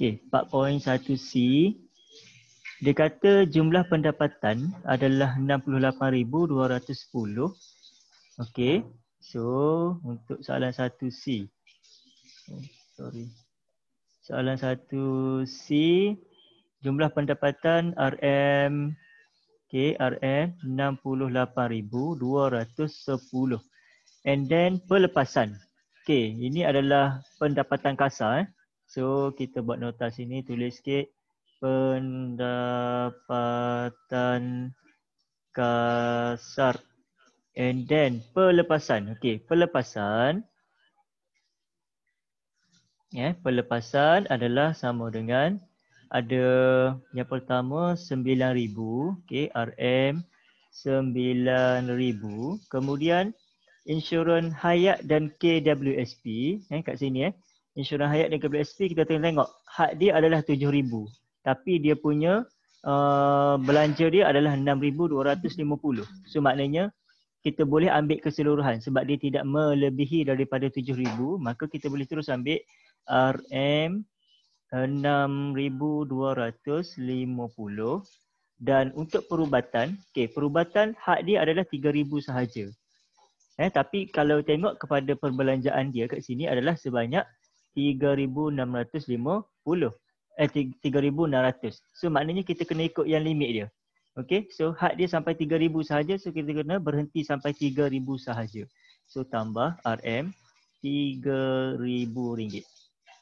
Okay, 4.1c Dia kata jumlah pendapatan adalah 68,210 Okey, so untuk soalan 1c eh, Sorry Soalan 1c Jumlah pendapatan RM Okay, RM 68,210 And then pelepasan Okay, ini adalah pendapatan kasar eh So kita buat nota sini tulis sikit pendapatan kasar and then pelepasan. Okey, pelepasan. Ya, yeah, pelepasan adalah sama dengan ada yang pertama 9000, okey RM 9000. Kemudian insurans hayat dan KWSP, eh, kat sini eh insurans hayat dan kebiasaan kita tengok hak dia adalah 7000 tapi dia punya uh, belanja dia adalah 6250 so maknanya kita boleh ambil keseluruhan sebab dia tidak melebihi daripada 7000 maka kita boleh terus ambil RM 6250 dan untuk perubatan okay, perubatan hak dia adalah 3000 sahaja eh tapi kalau tengok kepada perbelanjaan dia kat sini adalah sebanyak 3650 eh 3600 so maknanya kita kena ikut yang limit dia Okay, so had dia sampai 3000 sahaja so kita kena berhenti sampai 3000 sahaja so tambah RM 3000 ringgit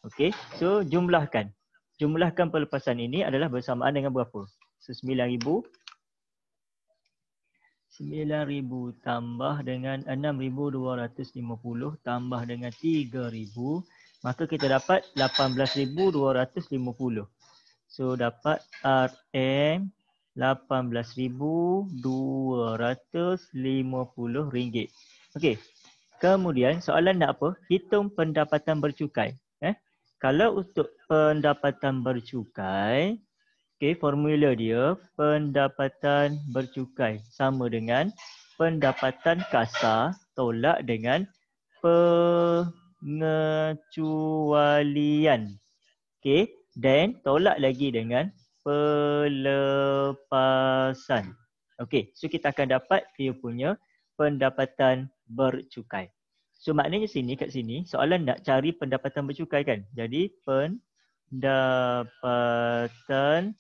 Okay, so jumlahkan jumlahkan pelepasan ini adalah bersamaan dengan berapa so 9000 9,000 tambah dengan 6,250 tambah dengan maka kita dapat 18250 so dapat RM 18250 ringgit okey kemudian soalan nak apa hitung pendapatan bercukai eh kalau untuk pendapatan bercukai okey formula dia pendapatan bercukai sama dengan pendapatan kasar tolak dengan pe ngecualian. Okay. dan tolak lagi dengan pelepasan. Okay. So kita akan dapat dia punya pendapatan bercukai. So maknanya sini kat sini soalan nak cari pendapatan bercukai kan. Jadi pendapatan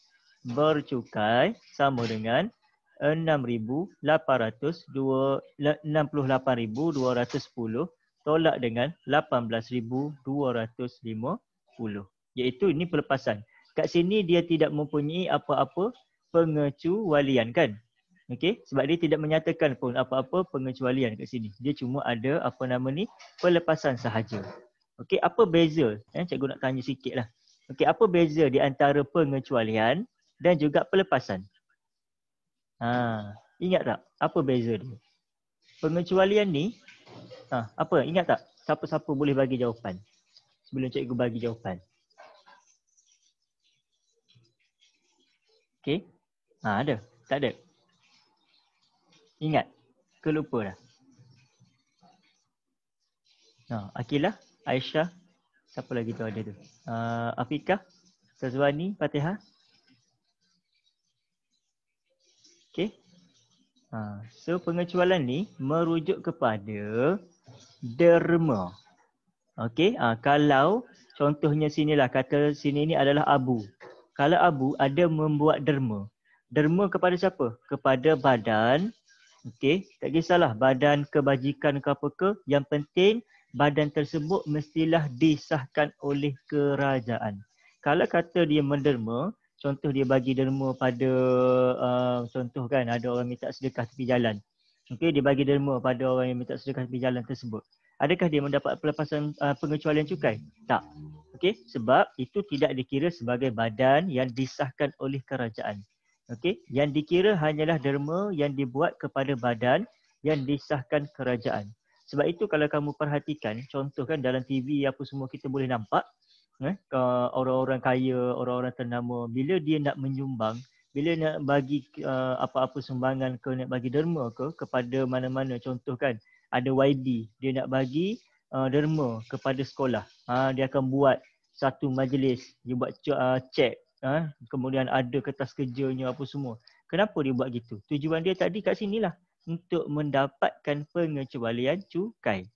bercukai sama dengan 6,800 6,8,210 tolak dengan 18,250 iaitu ini pelepasan. Kat sini dia tidak mempunyai apa-apa pengecualian kan? Okey, sebab dia tidak menyatakan pun apa-apa pengecualian kat sini. Dia cuma ada apa nama ni pelepasan sahaja. Okey, apa beza? Eh, cikgu nak tanya sikit lah. Okey, apa beza di antara pengecualian dan juga pelepasan? Ha, ingat tak apa beza dia? Pengecualian ni Ha, apa? Ingat tak? Siapa-siapa boleh bagi jawapan? Sebelum cikgu bagi jawapan. Okay. Ha, ada? Tak ada? Ingat? Ke lupa dah? Ha, Akilah, Aisyah, siapa lagi tu ada tu? Ha, Afiqah, Sazwani, Fatihah. Okay. Ha, so pengecualian ni merujuk kepada derma. Okey, uh, kalau contohnya sinilah kata sini ni adalah abu. Kalau abu ada membuat derma. Derma kepada siapa? Kepada badan. Okey, tak kisahlah badan kebajikan ke apa ke, yang penting badan tersebut mestilah disahkan oleh kerajaan. Kalau kata dia menderma, contoh dia bagi derma pada uh, contoh kan ada orang minta sedekah tepi jalan. Okey, dia bagi derma pada orang yang minta sedekah di jalan tersebut. Adakah dia mendapat pelepasan uh, pengecualian cukai? Tak. Okey, sebab itu tidak dikira sebagai badan yang disahkan oleh kerajaan. Okey, yang dikira hanyalah derma yang dibuat kepada badan yang disahkan kerajaan. Sebab itu kalau kamu perhatikan, contoh kan dalam TV apa semua kita boleh nampak, eh, orang-orang kaya, orang-orang ternama, bila dia nak menyumbang, bila nak bagi uh, apa-apa sumbangan ke nak bagi derma ke kepada mana-mana contoh kan ada YD dia nak bagi uh, derma kepada sekolah ha, dia akan buat satu majlis dia buat uh, check ha, kemudian ada kertas kerjanya apa semua kenapa dia buat gitu tujuan dia tadi kat sinilah untuk mendapatkan pengecualian cukai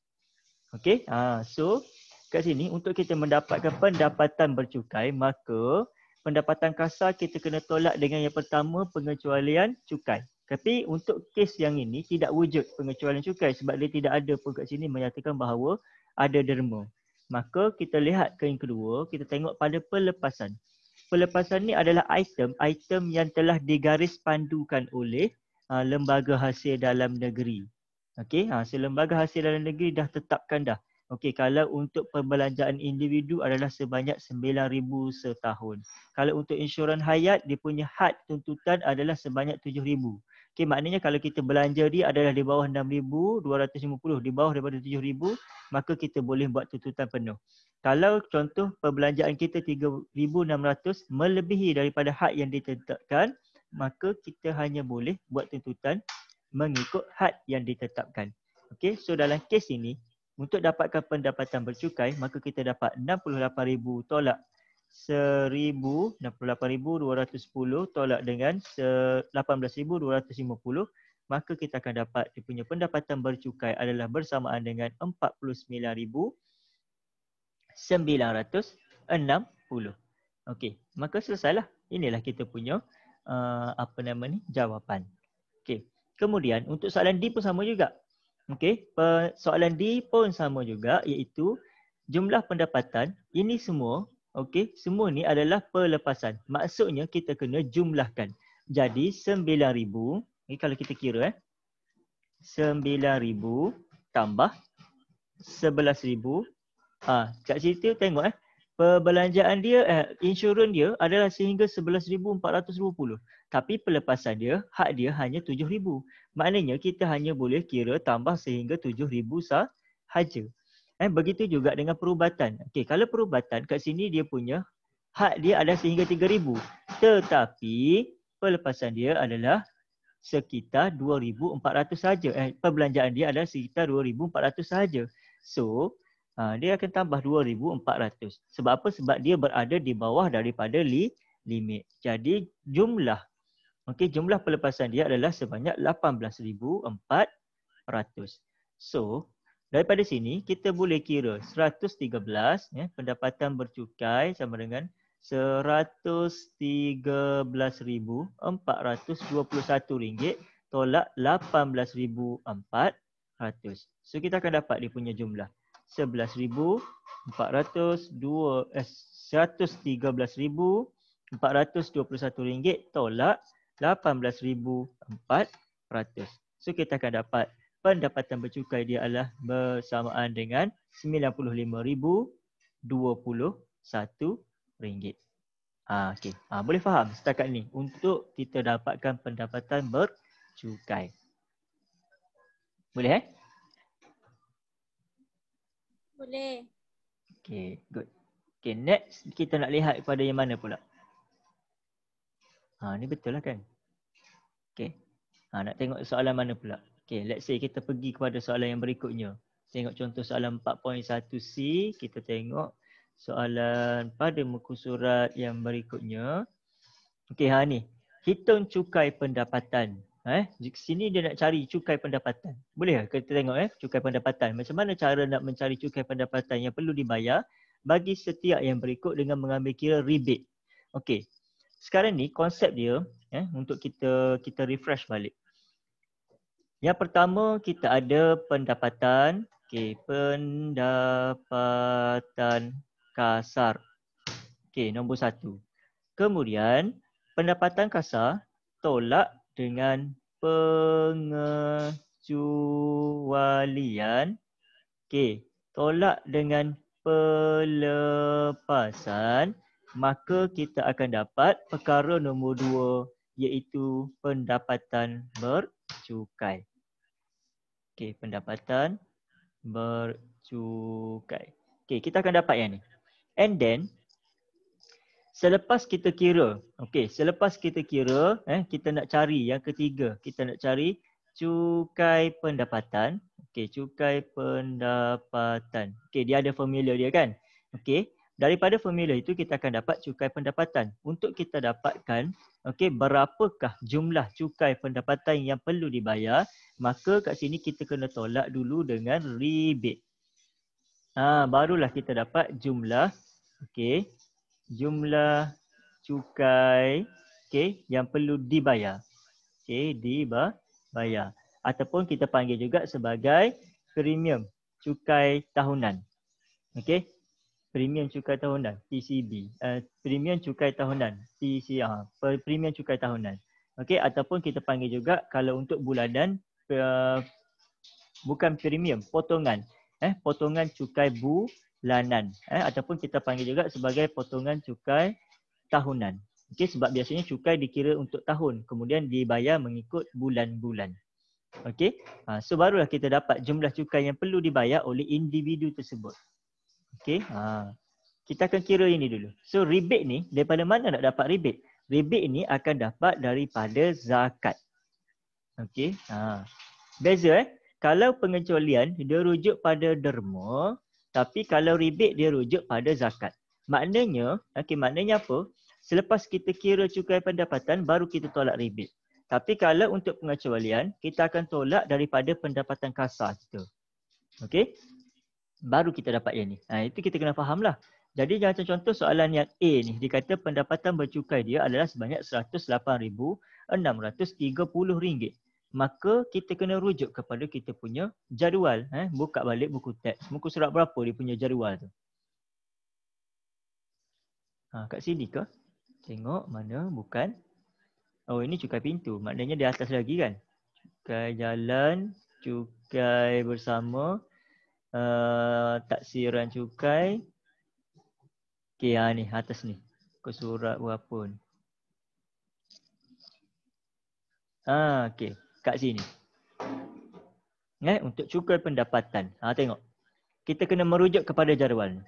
okey ha, so kat sini untuk kita mendapatkan pendapatan bercukai maka pendapatan kasar kita kena tolak dengan yang pertama pengecualian cukai. Tapi untuk kes yang ini tidak wujud pengecualian cukai sebab dia tidak ada pun kat sini menyatakan bahawa ada derma. Maka kita lihat ke yang kedua, kita tengok pada pelepasan. Pelepasan ni adalah item, item yang telah digaris pandukan oleh uh, lembaga hasil dalam negeri. Okey, ah, ha, so lembaga hasil dalam negeri dah tetapkan dah. Okey, kalau untuk perbelanjaan individu adalah sebanyak RM9,000 setahun. Kalau untuk insurans hayat, dia punya had tuntutan adalah sebanyak RM7,000. Okey, maknanya kalau kita belanja dia adalah di bawah RM6,250, di bawah daripada RM7,000, maka kita boleh buat tuntutan penuh. Kalau contoh perbelanjaan kita RM3,600 melebihi daripada had yang ditetapkan, maka kita hanya boleh buat tuntutan mengikut had yang ditetapkan. Okey, so dalam kes ini, untuk dapatkan pendapatan bercukai, maka kita dapat 68,000 tolak 1,68,210 tolak dengan 18,250 maka kita akan dapat dia punya pendapatan bercukai adalah bersamaan dengan 49,960. Okey, maka selesailah. Inilah kita punya uh, apa nama ni jawapan. Okey. Kemudian untuk soalan D pun sama juga. Okey, soalan D pun sama juga iaitu jumlah pendapatan ini semua, okey, semua ni adalah pelepasan. Maksudnya kita kena jumlahkan. Jadi 9000, ni kalau kita kira eh. 9000 tambah 11000 ah, kat situ tengok eh perbelanjaan dia, eh, insurans dia adalah sehingga 11420 Tapi pelepasan dia, hak dia hanya 7000 Maknanya kita hanya boleh kira tambah sehingga 7000 sahaja. Eh, begitu juga dengan perubatan. Okay, kalau perubatan kat sini dia punya hak dia ada sehingga 3000 Tetapi pelepasan dia adalah sekitar 2400 saja. Eh, perbelanjaan dia adalah sekitar 2400 saja. So, Ah, dia akan tambah 2400 sebab apa sebab dia berada di bawah daripada li, limit jadi jumlah okay jumlah pelepasan dia adalah sebanyak 18400 so daripada sini kita boleh kira 113 ya pendapatan bercukai sama dengan 113421 ringgit tolak 18400 so kita akan dapat dia punya jumlah 11,421 eh, ringgit tolak 18,400. So kita akan dapat pendapatan bercukai dia adalah bersamaan dengan 95,021 ringgit. Ah, okay. ah, boleh faham setakat ni untuk kita dapatkan pendapatan bercukai. Boleh eh? Boleh. Okay, good. Okay, next kita nak lihat kepada yang mana pula. Ha, ni betul lah kan? Okay. Ha, nak tengok soalan mana pula. Okay, let's say kita pergi kepada soalan yang berikutnya. Tengok contoh soalan 4.1C. Kita tengok soalan pada muka surat yang berikutnya. Okay, ha ni. Hitung cukai pendapatan Eh, di sini dia nak cari cukai pendapatan. Boleh ke kita tengok eh cukai pendapatan. Macam mana cara nak mencari cukai pendapatan yang perlu dibayar bagi setiap yang berikut dengan mengambil kira rebate. Okey. Sekarang ni konsep dia eh untuk kita kita refresh balik. Yang pertama kita ada pendapatan, okey, pendapatan kasar. Okey, nombor satu. Kemudian pendapatan kasar tolak dengan pengecualian okey tolak dengan pelepasan maka kita akan dapat perkara nombor dua iaitu pendapatan bercukai. Okey, pendapatan bercukai. Okey, kita akan dapat yang ni. And then, selepas kita kira okey selepas kita kira eh kita nak cari yang ketiga kita nak cari cukai pendapatan okey cukai pendapatan okey dia ada formula dia kan okey daripada formula itu kita akan dapat cukai pendapatan untuk kita dapatkan okey berapakah jumlah cukai pendapatan yang perlu dibayar maka kat sini kita kena tolak dulu dengan rebate Ah, barulah kita dapat jumlah okey jumlah cukai okey yang perlu dibayar. Okey, dibayar ataupun kita panggil juga sebagai premium cukai tahunan. Okey. Premium cukai tahunan, TCB. Uh, eh, premium cukai tahunan, TCR. Ah, per, premium cukai tahunan. Okey, ataupun kita panggil juga kalau untuk bulanan uh, bukan premium, potongan. Eh, potongan cukai bu, bulanan eh, ataupun kita panggil juga sebagai potongan cukai tahunan. Okey sebab biasanya cukai dikira untuk tahun kemudian dibayar mengikut bulan-bulan. Okey. Ha, so barulah kita dapat jumlah cukai yang perlu dibayar oleh individu tersebut. Okey. Ha. Kita akan kira ini dulu. So rebate ni daripada mana nak dapat rebate? Rebate ni akan dapat daripada zakat. Okey. Ha. Beza eh. Kalau pengecualian dia rujuk pada derma, tapi kalau rebate dia rujuk pada zakat. Maknanya, okay, maknanya apa? Selepas kita kira cukai pendapatan, baru kita tolak rebate. Tapi kalau untuk pengecualian, kita akan tolak daripada pendapatan kasar kita. Okay? Baru kita dapat yang ni. Ha, itu kita kena faham lah. Jadi macam contoh soalan yang A ni, dia kata pendapatan bercukai dia adalah sebanyak RM108,630 maka kita kena rujuk kepada kita punya jadual eh buka balik buku teks muka surat berapa dia punya jadual tu ha kat sini ke tengok mana bukan oh ini cukai pintu maknanya di atas lagi kan cukai jalan cukai bersama uh, taksiran cukai okey ha ni atas ni ke surat berapa ni Ah okey kat sini. Eh, untuk cukai pendapatan. Ha, tengok. Kita kena merujuk kepada jadual ni.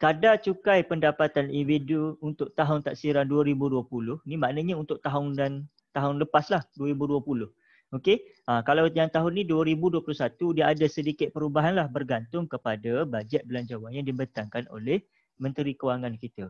Kadar cukai pendapatan individu untuk tahun taksiran 2020. Ni maknanya untuk tahun dan tahun lepas lah 2020. Okey. Ha, kalau yang tahun ni 2021 dia ada sedikit perubahan lah bergantung kepada bajet belanjawan yang dibentangkan oleh Menteri Kewangan kita.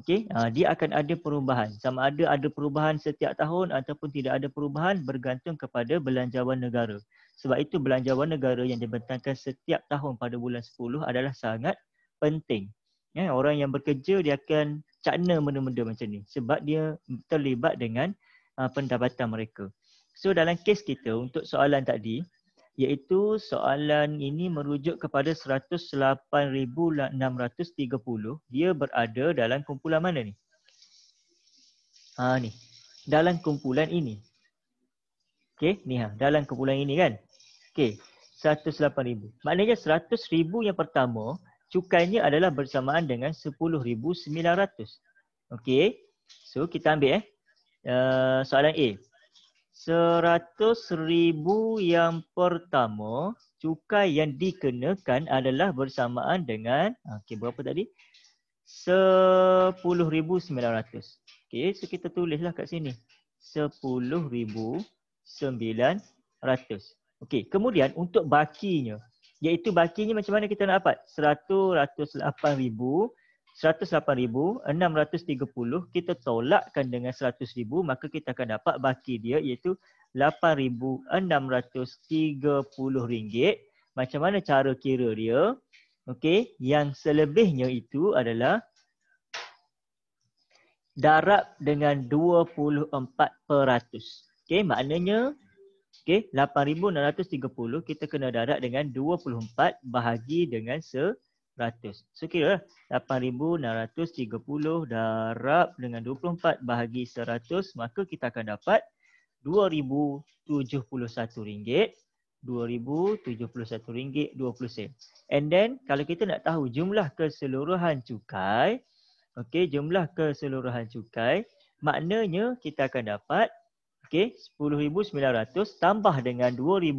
Okey, uh, dia akan ada perubahan. Sama ada ada perubahan setiap tahun ataupun tidak ada perubahan bergantung kepada belanjawan negara. Sebab itu belanjawan negara yang dibentangkan setiap tahun pada bulan 10 adalah sangat penting. Ya, orang yang bekerja dia akan cakna benda-benda macam ni sebab dia terlibat dengan uh, pendapatan mereka. So dalam kes kita untuk soalan tadi, iaitu soalan ini merujuk kepada 108630 dia berada dalam kumpulan mana ni ha ni dalam kumpulan ini okey ni ha dalam kumpulan ini kan okey 108000 maknanya 100000 yang pertama cukainya adalah bersamaan dengan 10900 okey so kita ambil eh uh, soalan A seratus ribu yang pertama cukai yang dikenakan adalah bersamaan dengan okey berapa tadi sepuluh ribu sembilan ratus okey so kita tulislah kat sini sepuluh ribu sembilan ratus okey kemudian untuk bakinya iaitu bakinya macam mana kita nak dapat seratus ratus lapan ribu 108,630 kita tolakkan dengan 100,000 maka kita akan dapat baki dia iaitu 8,630 ringgit. Macam mana cara kira dia? Okey, yang selebihnya itu adalah darab dengan 24%. Okey, maknanya okey, 8,630 kita kena darab dengan 24 bahagi dengan 1 ratus. So kira lah. 8,630 darab dengan 24 bahagi 100 maka kita akan dapat 2,071 ringgit. 2,071 ringgit 20 sen. And then kalau kita nak tahu jumlah keseluruhan cukai. Okay jumlah keseluruhan cukai. Maknanya kita akan dapat okay, 10,900 tambah dengan 2,000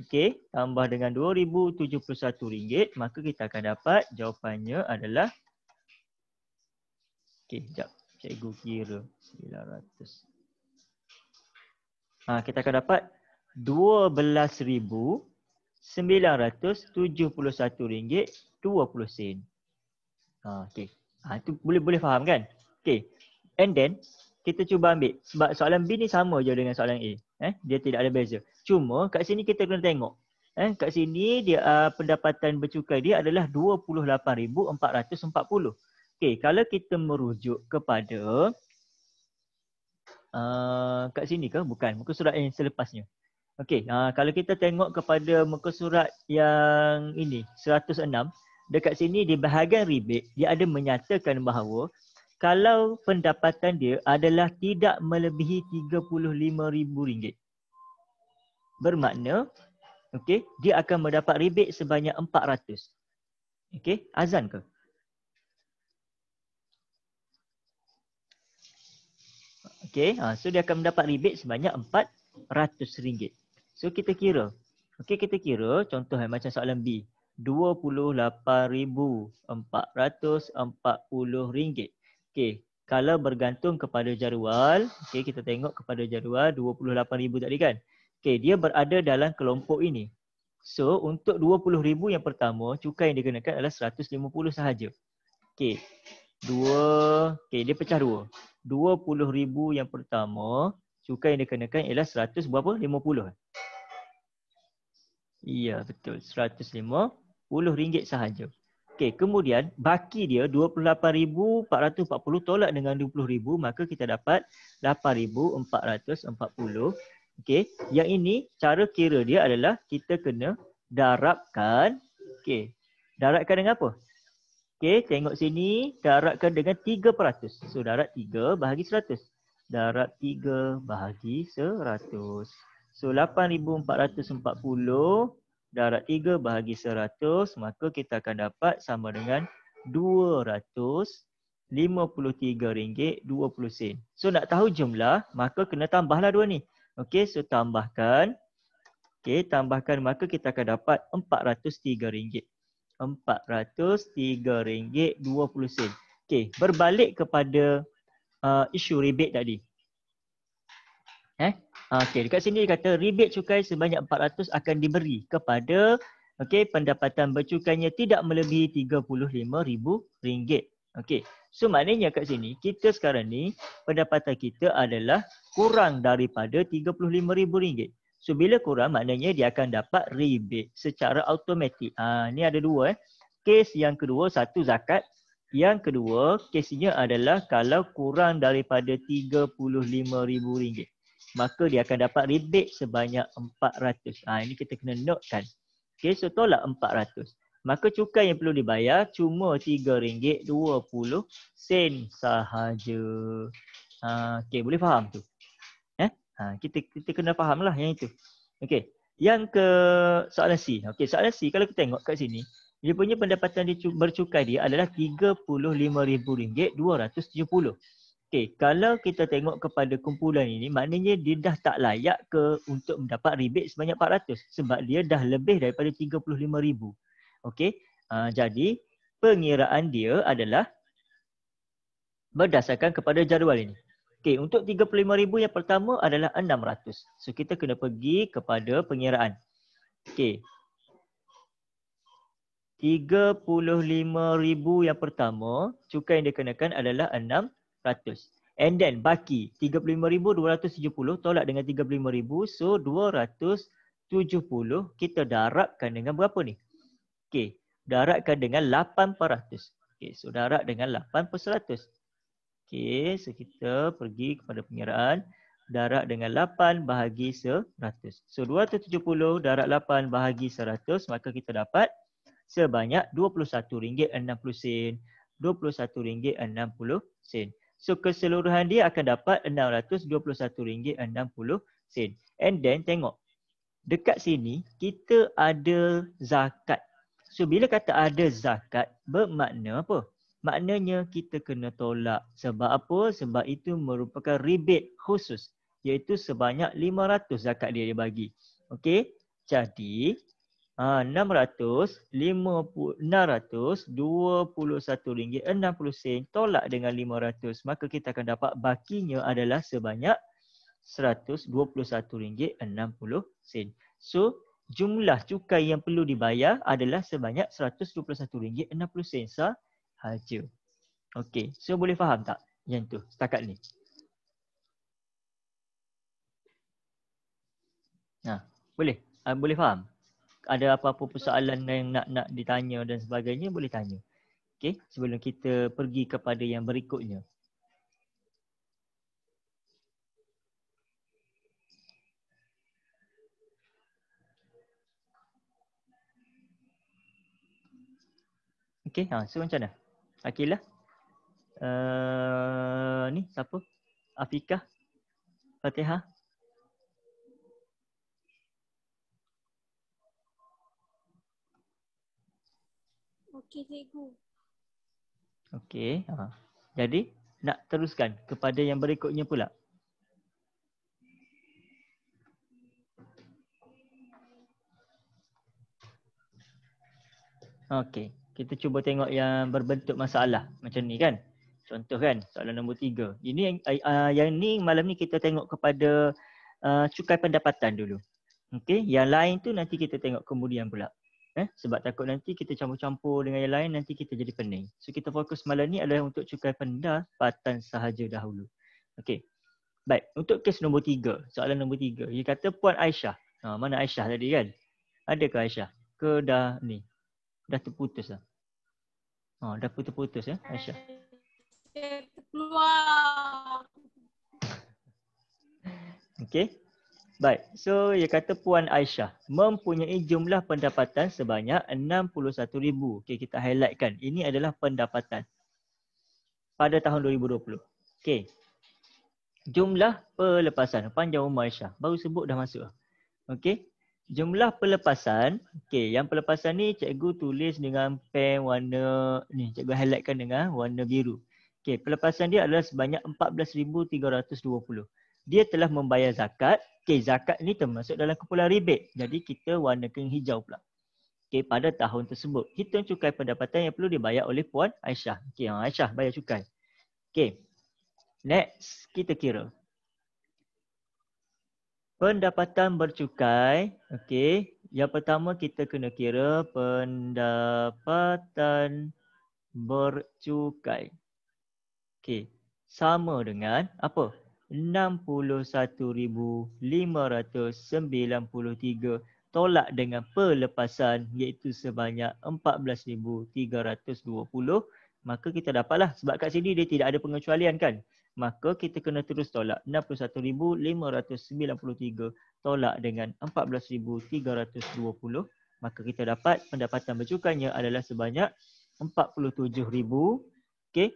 Okey, tambah dengan RM2,071, maka kita akan dapat jawapannya adalah Okey, sekejap. Cikgu kira RM900. Ha, ah, kita akan dapat RM12,971.20. Ha, ah, Okey, ha, itu boleh-boleh faham kan? Okey, and then kita cuba ambil sebab soalan B ni sama je dengan soalan A eh dia tidak ada beza cuma kat sini kita kena tengok eh kat sini dia uh, pendapatan bercukai dia adalah 28440 okey kalau kita merujuk kepada uh, kat sini ke bukan muka surat yang selepasnya okey uh, kalau kita tengok kepada muka surat yang ini 106 dekat sini di bahagian rebate dia ada menyatakan bahawa kalau pendapatan dia adalah tidak melebihi RM35,000. Bermakna, okay, dia akan mendapat rebate sebanyak RM400. Okay, azan ke? Okay, ha, so dia akan mendapat rebate sebanyak RM400. So kita kira, okay, kita kira contoh yang eh, macam soalan B. 28,440 ringgit. Okay, kalau bergantung kepada jadual, okay, kita tengok kepada jadual 28,000 tadi kan. Okay, dia berada dalam kelompok ini. So, untuk 20,000 yang pertama, cukai yang dikenakan adalah 150 sahaja. Okay, dua, okay, dia pecah dua. 20,000 yang pertama, cukai yang dikenakan ialah 100 berapa? 50. Ya, betul. 150 ringgit sahaja. Okey, kemudian baki dia 28440 tolak dengan 20000 maka kita dapat 8440. Okey, yang ini cara kira dia adalah kita kena darabkan. Okey. Darabkan dengan apa? Okey, tengok sini, darabkan dengan 3%. So darab 3 bahagi 100. Darab 3 bahagi 100. So 8440 darab 3 bahagi 100 maka kita akan dapat sama dengan 253 ringgit 20 sen. So nak tahu jumlah maka kena tambahlah dua ni. Okey, so tambahkan. Okey, tambahkan maka kita akan dapat 403 ringgit. 403 ringgit 20 sen. Okey, berbalik kepada uh, isu rebate tadi. Eh? Okey, dekat sini dia kata rebate cukai sebanyak 400 akan diberi kepada okay, pendapatan bercukainya tidak melebihi 35 ribu ringgit. Okay, so maknanya kat sini kita sekarang ni pendapatan kita adalah kurang daripada RM35,000. So bila kurang maknanya dia akan dapat rebate secara automatik. Ha, ni ada dua eh. Kes yang kedua satu zakat. Yang kedua kesnya adalah kalau kurang daripada 35 ribu ringgit maka dia akan dapat rebate sebanyak 400. Ha, ah, ini kita kena notekan. Okay, so tolak 400. Maka cukai yang perlu dibayar cuma RM3.20 sen sahaja. Ha, ah, okay, boleh faham tu? Eh? Ha, kita kita kena faham lah yang itu. Okay, yang ke soalan C. Okay, soalan C kalau kita tengok kat sini, dia punya pendapatan dia bercukai dia adalah RM35,270. Okey, kalau kita tengok kepada kumpulan ini, maknanya dia dah tak layak ke untuk mendapat rebate sebanyak 400 sebab dia dah lebih daripada 35,000. Okey, uh, jadi pengiraan dia adalah berdasarkan kepada jadual ini. Okey, untuk 35,000 yang pertama adalah 600. So kita kena pergi kepada pengiraan. Okey. 35,000 yang pertama, cukai yang dikenakan adalah 600. 100. And then baki 35,270 tolak dengan 35,000. So 270 kita darabkan dengan berapa ni? Okay. Darabkan dengan 8 per 100. Okay. So darab dengan 8 per 100. Okay. So kita pergi kepada pengiraan. Darab dengan 8 bahagi 100. So 270 darab 8 bahagi 100 maka kita dapat sebanyak 21 ringgit 60 sen. 21 ringgit 60 sen. So keseluruhan dia akan dapat RM621.60. And then tengok. Dekat sini kita ada zakat. So bila kata ada zakat bermakna apa? Maknanya kita kena tolak. Sebab apa? Sebab itu merupakan rebate khusus. Iaitu sebanyak RM500 zakat dia dia bagi. Okay. Jadi 600, 621 60 sen tolak dengan 500 maka kita akan dapat bakinya adalah sebanyak rm sen. So jumlah cukai yang perlu dibayar adalah sebanyak rm sen sahaja. Okay, so boleh faham tak yang tu setakat ni? Nah, ha, boleh? Uh, boleh faham? ada apa-apa persoalan yang nak nak ditanya dan sebagainya boleh tanya. Okey, sebelum kita pergi kepada yang berikutnya. Okey, ha, so macam mana? Akilah. Uh, eh, ni siapa? Afika Fatihah Okey cikgu. Okey. Ha. Jadi nak teruskan kepada yang berikutnya pula. Okey. Kita cuba tengok yang berbentuk masalah macam ni kan. Contoh kan soalan nombor tiga. Ini uh, yang ni malam ni kita tengok kepada uh, cukai pendapatan dulu. Okey. Yang lain tu nanti kita tengok kemudian pula. Eh, sebab takut nanti kita campur-campur dengan yang lain nanti kita jadi pening. So kita fokus malam ni adalah untuk cukai pendapatan sahaja dahulu. Okey. Baik, untuk kes nombor tiga, soalan nombor tiga. Dia kata Puan Aisyah. Ha, mana Aisyah tadi kan? Adakah Aisyah? Ke dah ni? Dah terputus lah. Ha, dah putus-putus ya eh, Aisyah. Okey. Baik. So, dia kata Puan Aisyah mempunyai jumlah pendapatan sebanyak 61000 Okay, kita highlightkan. Ini adalah pendapatan pada tahun 2020. Okay. Jumlah pelepasan. Panjang umur Aisyah. Baru sebut dah masuk. Lah. Okay. Jumlah pelepasan. Okay. Yang pelepasan ni cikgu tulis dengan pen warna ni. Cikgu highlightkan dengan warna biru. Okay. Pelepasan dia adalah sebanyak 14,320. Dia telah membayar zakat Okey, zakat ni termasuk dalam kumpulan ribet. Jadi kita warnakan hijau pula. Okey, pada tahun tersebut. Hitung cukai pendapatan yang perlu dibayar oleh Puan Aisyah. Okey, Aisyah bayar cukai. Okey, next kita kira. Pendapatan bercukai, okey. Yang pertama kita kena kira pendapatan bercukai. Okey, sama dengan apa? 61,593 tolak dengan pelepasan iaitu sebanyak 14,320 maka kita dapatlah sebab kat sini dia tidak ada pengecualian kan maka kita kena terus tolak 61,593 tolak dengan 14,320 maka kita dapat pendapatan bercukainya adalah sebanyak 47,273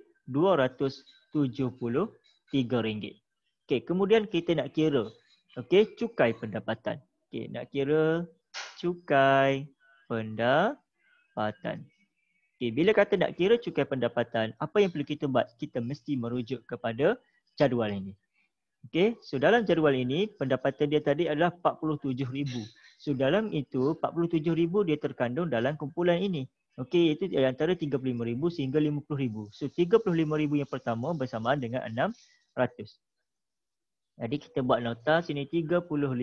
ringgit. Okey, kemudian kita nak kira okey cukai pendapatan. Okey, nak kira cukai pendapatan. Okey, bila kata nak kira cukai pendapatan, apa yang perlu kita buat? Kita mesti merujuk kepada jadual ini. Okey, so dalam jadual ini pendapatan dia tadi adalah 47,000. So dalam itu 47,000 dia terkandung dalam kumpulan ini. Okey, itu antara 35,000 sehingga 50,000. So 35,000 yang pertama bersamaan dengan 600. Jadi kita buat nota sini 35,000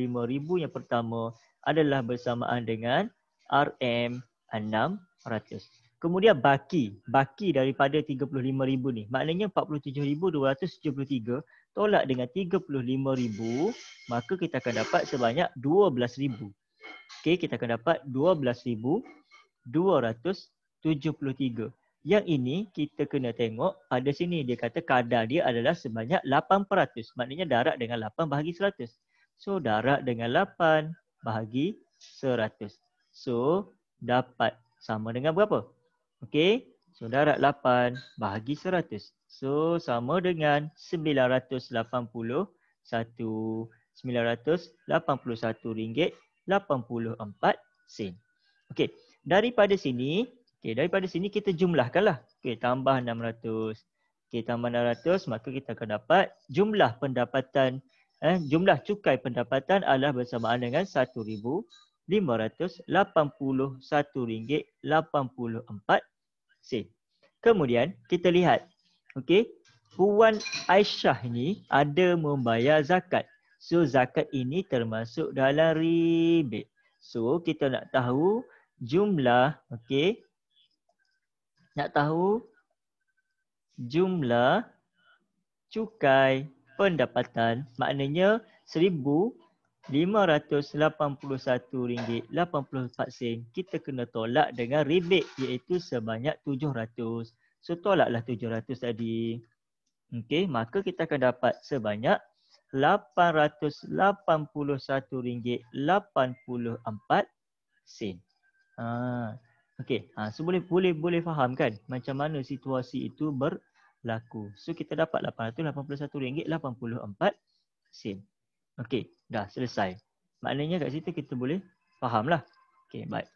yang pertama adalah bersamaan dengan RM600. Kemudian baki, baki daripada 35,000 ni. Maknanya 47,273 tolak dengan 35,000 maka kita akan dapat sebanyak 12,000. Okey, kita akan dapat 12,273. Yang ini kita kena tengok ada sini dia kata kadar dia adalah sebanyak 8%. Maknanya darat dengan 8 bahagi 100. So darab dengan 8 bahagi 100. So dapat sama dengan berapa? Okey. So darab 8 bahagi 100. So sama dengan 981 981 ringgit 84 sen. Okey. Daripada sini Okey, daripada sini kita jumlahkanlah. Okey, tambah 600. Okey, tambah 600 maka kita akan dapat jumlah pendapatan eh jumlah cukai pendapatan adalah bersamaan dengan 1581 ringgit 84 sen. Kemudian kita lihat okey Puan Aisyah ni ada membayar zakat. So zakat ini termasuk dalam ribet. So kita nak tahu jumlah okey nak tahu jumlah cukai pendapatan maknanya RM1,581.84 kita kena tolak dengan ribet iaitu sebanyak RM700. So tolaklah RM700 tadi. Okey, maka kita akan dapat sebanyak RM881.84. Ha. Ah, Okey, ha, so boleh boleh boleh faham kan macam mana situasi itu berlaku. So kita dapat 881 ringgit 84 sen. Okey, dah selesai. Maknanya kat situ kita boleh faham lah. Okay, baik.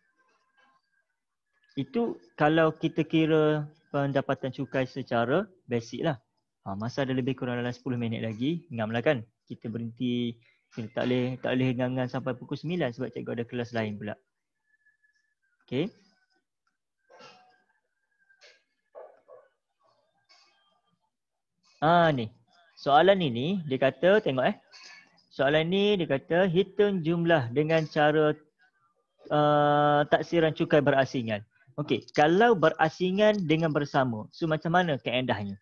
Itu kalau kita kira pendapatan cukai secara basic lah. Ha, masa ada lebih kurang dalam 10 minit lagi, ngam lah kan. Kita berhenti, kita tak boleh, tak boleh ngam-ngam sampai pukul 9 sebab cikgu ada kelas lain pula. Okey. Ha ni. Soalan ini dia kata tengok eh. Soalan ini dia kata hitung jumlah dengan cara uh, taksiran cukai berasingan. Okey, kalau berasingan dengan bersama, so macam mana kaedahnya?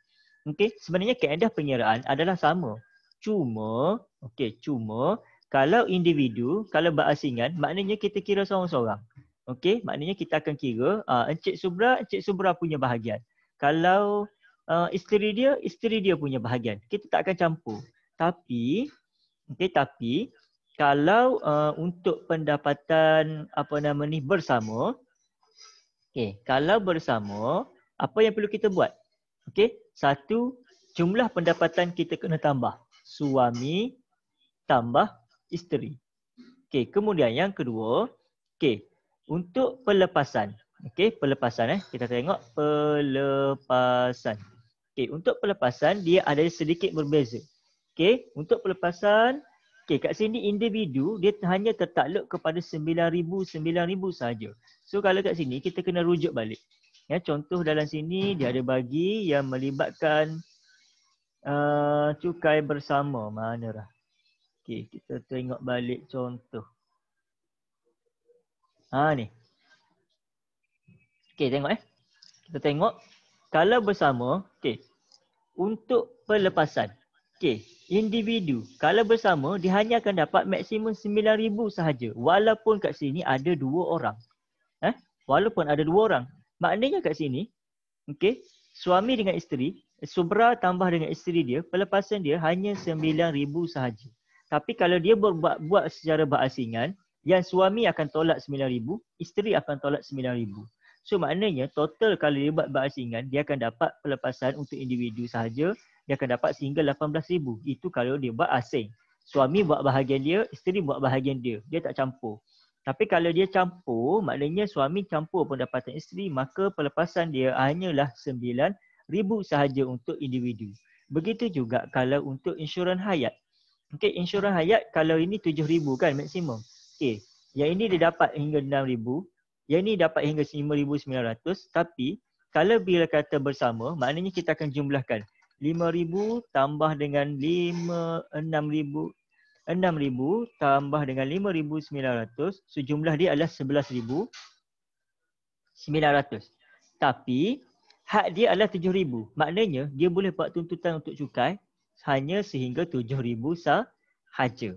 Okey, sebenarnya kaedah penyiraan adalah sama. Cuma, okey, cuma kalau individu, kalau berasingan, maknanya kita kira seorang-seorang. Okey, maknanya kita akan kira uh, Encik Subra, Encik Subra punya bahagian. Kalau uh, isteri dia, isteri dia punya bahagian. Kita tak akan campur. Tapi, okay, tapi kalau uh, untuk pendapatan apa nama ni bersama, okay, kalau bersama, apa yang perlu kita buat? Okay, satu, jumlah pendapatan kita kena tambah. Suami tambah isteri. Okay, kemudian yang kedua, okay, untuk pelepasan. okey, pelepasan eh. Kita tengok pelepasan. Okey, untuk pelepasan dia ada sedikit berbeza. Okey, untuk pelepasan Okey, kat sini individu dia hanya tertakluk kepada 9,000, 9,000 saja. So kalau kat sini kita kena rujuk balik. Ya, contoh dalam sini dia ada bagi yang melibatkan uh, cukai bersama. Mana lah. Okey, kita tengok balik contoh. Ha ni. Okey, tengok eh. Kita tengok kalau bersama, okey. Untuk pelepasan. Okey, individu kalau bersama dia hanya akan dapat maksimum 9000 sahaja walaupun kat sini ada dua orang. Eh, walaupun ada dua orang. Maknanya kat sini, okey, suami dengan isteri, subra tambah dengan isteri dia, pelepasan dia hanya 9000 sahaja. Tapi kalau dia berbuat buat secara berasingan, yang suami akan tolak 9000, isteri akan tolak 9000. So maknanya total kalau dia buat berasingan dia akan dapat pelepasan untuk individu sahaja dia akan dapat sehingga 18,000. Itu kalau dia buat asing. Suami buat bahagian dia, isteri buat bahagian dia. Dia tak campur. Tapi kalau dia campur, maknanya suami campur pendapatan isteri, maka pelepasan dia hanyalah RM9,000 sahaja untuk individu. Begitu juga kalau untuk insurans hayat. Okey, insurans hayat kalau ini RM7,000 kan maksimum. Okey, Yang ini dia dapat hingga RM6,000 yang ni dapat hingga 5,900 tapi kalau bila kata bersama maknanya kita akan jumlahkan 5,000 tambah dengan 5,6,000 6,000 tambah dengan 5,900 so dia adalah 11,900 tapi hak dia adalah 7,000 maknanya dia boleh buat tuntutan untuk cukai hanya sehingga 7,000 sahaja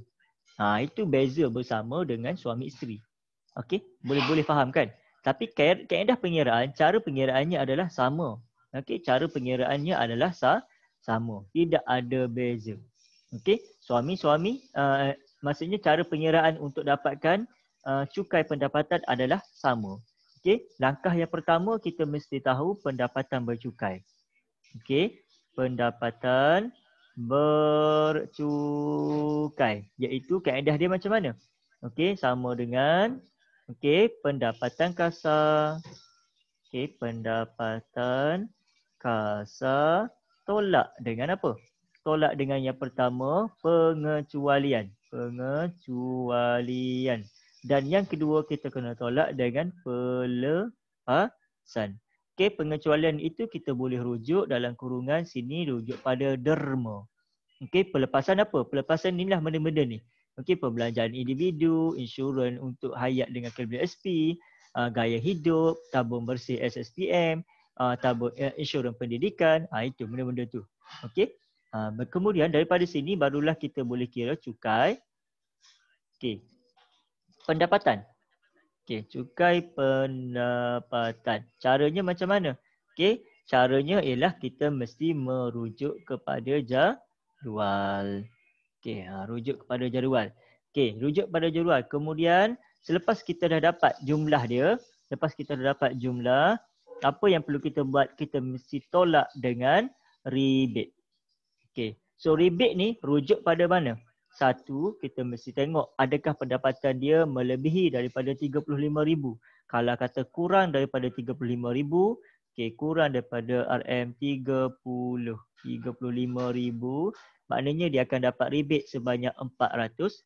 ha, itu beza bersama dengan suami isteri Okey, boleh-boleh faham kan? Tapi kaedah pengiraan, cara pengiraannya adalah sama. Okey, cara pengiraannya adalah sa sama. Tidak ada beza. Okey, suami-suami uh, maksudnya cara pengiraan untuk dapatkan uh, cukai pendapatan adalah sama. Okey, langkah yang pertama kita mesti tahu pendapatan bercukai. Okey, pendapatan bercukai iaitu kaedah dia macam mana? Okey, sama dengan Okey, pendapatan kasar. Okey, pendapatan kasar tolak dengan apa? Tolak dengan yang pertama, pengecualian. Pengecualian. Dan yang kedua kita kena tolak dengan pelepasan. Okey, pengecualian itu kita boleh rujuk dalam kurungan sini rujuk pada derma. Okey, pelepasan apa? Pelepasan inilah benda-benda ni okey perbelanjaan individu, insurans untuk hayat dengan KWSP, uh, ah, gaya hidup, tabung bersih SSPM, uh, ah, tabung uh, insurans pendidikan, uh, itu benda-benda tu. Okey. Uh, kemudian daripada sini barulah kita boleh kira cukai. Okey. Pendapatan. Okey, cukai pendapatan. Caranya macam mana? Okey, caranya ialah kita mesti merujuk kepada jadual. Okey, ha, rujuk kepada jadual. Okey, rujuk kepada jadual. Kemudian selepas kita dah dapat jumlah dia, selepas kita dah dapat jumlah, apa yang perlu kita buat? Kita mesti tolak dengan rebate. Okey, so rebate ni rujuk pada mana? Satu, kita mesti tengok adakah pendapatan dia melebihi daripada RM35,000. Kalau kata kurang daripada RM35,000, okay, kurang daripada RM30,000. 35,000 maknanya dia akan dapat rebate sebanyak RM400.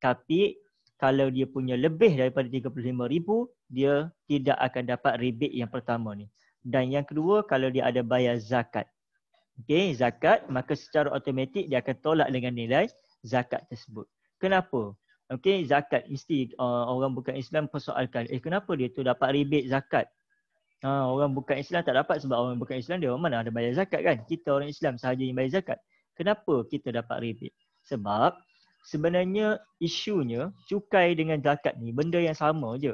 Tapi kalau dia punya lebih daripada RM35,000, dia tidak akan dapat rebate yang pertama ni. Dan yang kedua, kalau dia ada bayar zakat. Okay, zakat, maka secara automatik dia akan tolak dengan nilai zakat tersebut. Kenapa? Okay, zakat mesti uh, orang bukan Islam persoalkan. Eh, kenapa dia tu dapat rebate zakat? Ha, orang bukan Islam tak dapat sebab orang bukan Islam dia oh, mana ada bayar zakat kan? Kita orang Islam sahaja yang bayar zakat. Kenapa kita dapat rebate? Sebab sebenarnya isunya cukai dengan zakat ni benda yang sama je.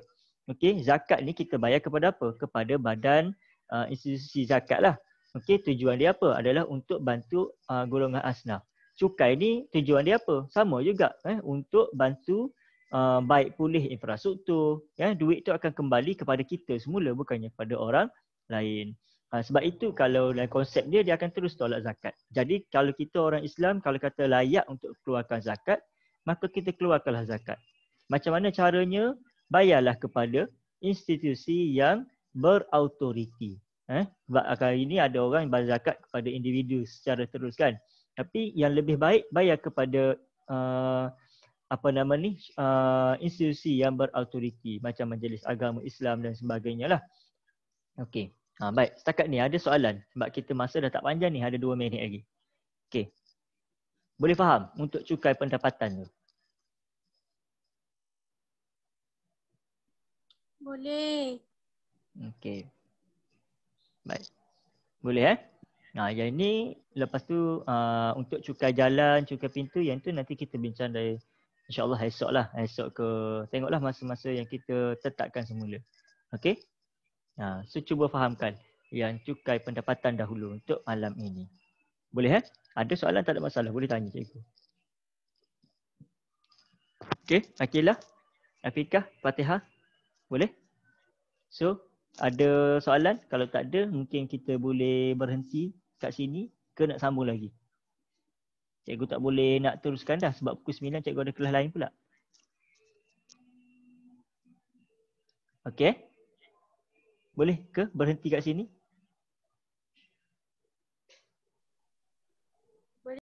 Okey, zakat ni kita bayar kepada apa? Kepada badan uh, institusi zakat lah. Okey, tujuan dia apa? Adalah untuk bantu uh, golongan asnaf. Cukai ni tujuan dia apa? Sama juga eh untuk bantu uh, baik pulih infrastruktur, ya, duit tu akan kembali kepada kita semula bukannya kepada orang lain. Ah, sebab itu kalau dalam konsep dia dia akan terus tolak zakat. Jadi kalau kita orang Islam kalau kata layak untuk keluarkan zakat, maka kita keluarkanlah zakat. Macam mana caranya? Bayarlah kepada institusi yang berautoriti. Eh, sebab kali ini ada orang bayar zakat kepada individu secara terus kan. Tapi yang lebih baik bayar kepada uh, apa nama ni? Uh, institusi yang berautoriti macam Majlis Agama Islam dan sebagainya lah. Okay. Ha, baik, setakat ni ada soalan sebab kita masa dah tak panjang ni, ada dua minit lagi. Okay. Boleh faham untuk cukai pendapatan tu? Boleh. Okay. Baik. Boleh eh? Nah, ha, yang ini lepas tu uh, untuk cukai jalan, cukai pintu yang tu nanti kita bincang dari insyaAllah esok lah. Esok ke tengoklah masa-masa yang kita tetapkan semula. Okay? Ha, so cuba fahamkan yang cukai pendapatan dahulu untuk malam ini. Boleh eh? Ada soalan tak ada masalah. Boleh tanya cikgu. Okay. Akilah. Afiqah. Fatihah. Boleh? So ada soalan? Kalau tak ada mungkin kita boleh berhenti kat sini ke nak sambung lagi? Cikgu tak boleh nak teruskan dah sebab pukul 9 cikgu ada kelas lain pula. Okay. Boleh ke berhenti kat sini?